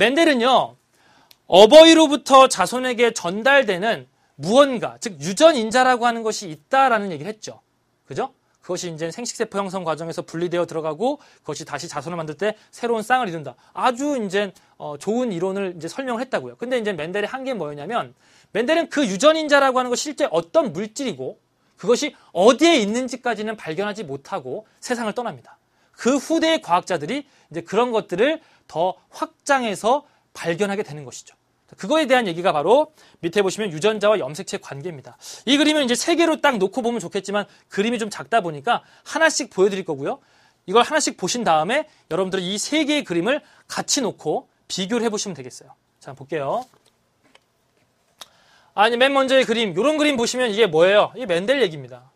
맨델은요, 어버이로부터 자손에게 전달되는 무언가, 즉 유전인자라고 하는 것이 있다라는 얘기를 했죠. 그죠? 그것이 이제 생식세포 형성 과정에서 분리되어 들어가고 그것이 다시 자손을 만들 때 새로운 쌍을 이룬다. 아주 이제 어, 좋은 이론을 이제 설명을 했다고요. 근데 이제 맨델의 한계 뭐였냐면 맨델은 그 유전인자라고 하는 것이 실제 어떤 물질이고 그것이 어디에 있는지까지는 발견하지 못하고 세상을 떠납니다. 그 후대의 과학자들이 이제 그런 것들을 더 확장해서 발견하게 되는 것이죠. 그거에 대한 얘기가 바로 밑에 보시면 유전자와 염색체 관계입니다. 이 그림은 이제 세 개로 딱 놓고 보면 좋겠지만 그림이 좀 작다 보니까 하나씩 보여드릴 거고요. 이걸 하나씩 보신 다음에 여러분들은 이 세 개의 그림을 같이 놓고 비교를 해보시면 되겠어요. 자, 볼게요. 아니, 맨 먼저의 그림, 이런 그림 보시면 이게 뭐예요? 이게 맨델 얘기입니다.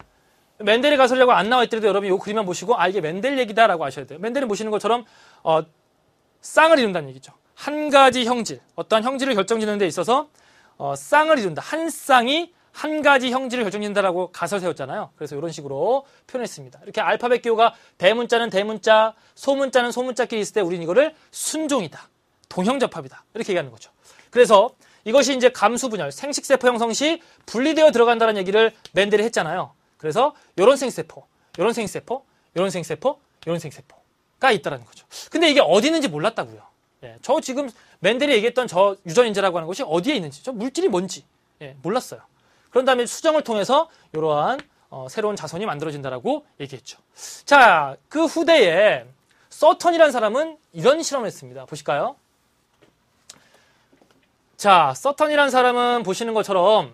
맨델의 가설이라고 안 나와 있더라도 여러분 이 그림만 보시고 아 이게 맨델 얘기다라고 아셔야 돼요. 맨델이 보시는 것처럼 어, 쌍을 이룬다는 얘기죠. 한 가지 형질, 어떠한 형질을 결정짓는 데 있어서 어, 쌍을 이룬다. 한 쌍이 한 가지 형질을 결정짓는다라고 가설 세웠잖아요. 그래서 이런 식으로 표현했습니다. 이렇게 알파벳 기호가 대문자는 대문자, 소문자는 소문자끼리 있을 때 우리는 이거를 순종이다. 동형접합이다. 이렇게 얘기하는 거죠. 그래서 이것이 이제 감수분열, 생식세포 형성 시 분리되어 들어간다는 얘기를 맨델이 했잖아요. 그래서 이런 생세포, 식 이런 생세포, 식 이런 생세포, 식 이런 생세포. 식가 있다라는 거죠. 근데 이게 어디 있는지 몰랐다고요. 예, 저 지금 맨델이 얘기했던 저 유전인자라고 하는 것이 어디에 있는지, 저 물질이 뭔지 예, 몰랐어요. 그런 다음에 수정을 통해서 이러한 어, 새로운 자손이 만들어진다라고 얘기했죠. 자, 그 후대에 서턴이라는 사람은 이런 실험을 했습니다. 보실까요? 자, 서턴이라는 사람은 보시는 것처럼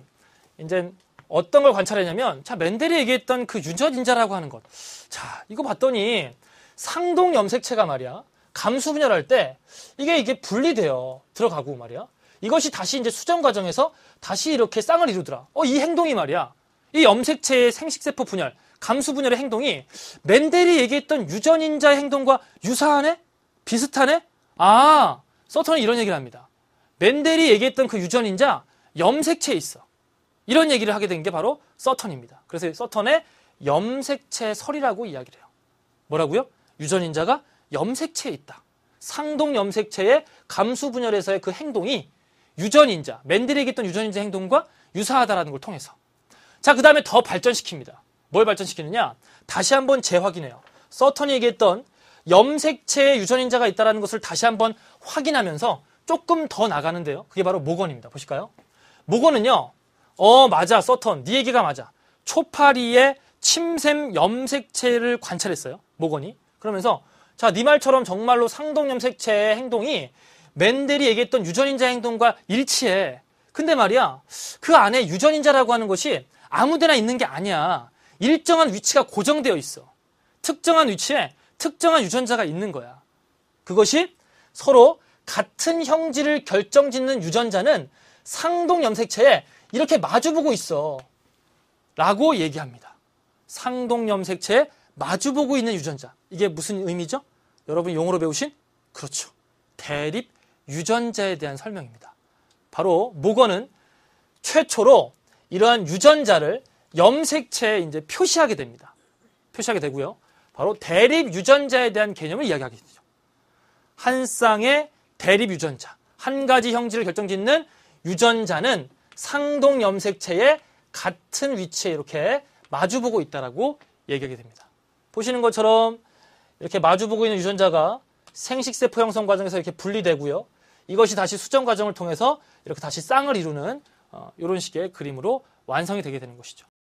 이제 어떤 걸 관찰했냐면 자, 맨델이 얘기했던 그 유전인자라고 하는 것. 자, 이거 봤더니 상동 염색체가 말이야 감수 분열할 때 이게 이게 분리되어 들어가고 말이야 이것이 다시 이제 수정 과정에서 다시 이렇게 쌍을 이루더라 어 이 행동이 말이야 이 염색체의 생식세포 분열 감수 분열의 행동이 맨델이 얘기했던 유전인자 행동과 유사하네 비슷하네 아서턴은 이런 얘기를 합니다 맨델이 얘기했던 그 유전인자 염색체에 있어 이런 얘기를 하게 된 게 바로 서턴입니다 그래서 서턴의 염색체 설이라고 이야기를 해요 뭐라고요? 유전인자가 염색체에 있다. 상동 염색체의 감수 분열에서의 그 행동이 유전인자, 맨델에게 있던 유전인자 행동과 유사하다라는 걸 통해서. 자, 그 다음에 더 발전시킵니다. 뭘 발전시키느냐? 다시 한번 재확인해요. 서턴이 얘기했던 염색체에 유전인자가 있다는 것을 다시 한번 확인하면서 조금 더 나가는데요. 그게 바로 모건입니다. 보실까요? 모건은요. 어 맞아 서턴 네 얘기가 맞아. 초파리의 침샘 염색체를 관찰했어요. 모건이. 그러면서 자, 네 말처럼 정말로 상동염색체의 행동이 맨델이 얘기했던 유전인자 행동과 일치해. 근데 말이야, 그 안에 유전인자라고 하는 것이 아무데나 있는 게 아니야. 일정한 위치가 고정되어 있어. 특정한 위치에 특정한 유전자가 있는 거야. 그것이 서로 같은 형질을 결정짓는 유전자는 상동 염색체에 이렇게 마주보고 있어. 라고 얘기합니다. 상동 염색체의 마주보고 있는 유전자. 이게 무슨 의미죠? 여러분 용어로 배우신? 그렇죠. 대립 유전자에 대한 설명입니다. 바로 모건은 최초로 이러한 유전자를 염색체에 이제 표시하게 됩니다. 표시하게 되고요. 바로 대립 유전자에 대한 개념을 이야기하게 되죠. 한 쌍의 대립 유전자, 한 가지 형질을 결정짓는 유전자는 상동 염색체에 같은 위치에 이렇게 마주보고 있다라고 얘기하게 됩니다. 보시는 것처럼 이렇게 마주보고 있는 유전자가 생식세포 형성 과정에서 이렇게 분리되고요. 이것이 다시 수정 과정을 통해서 이렇게 다시 쌍을 이루는 어, 이런 식의 그림으로 완성이 되게 되는 것이죠.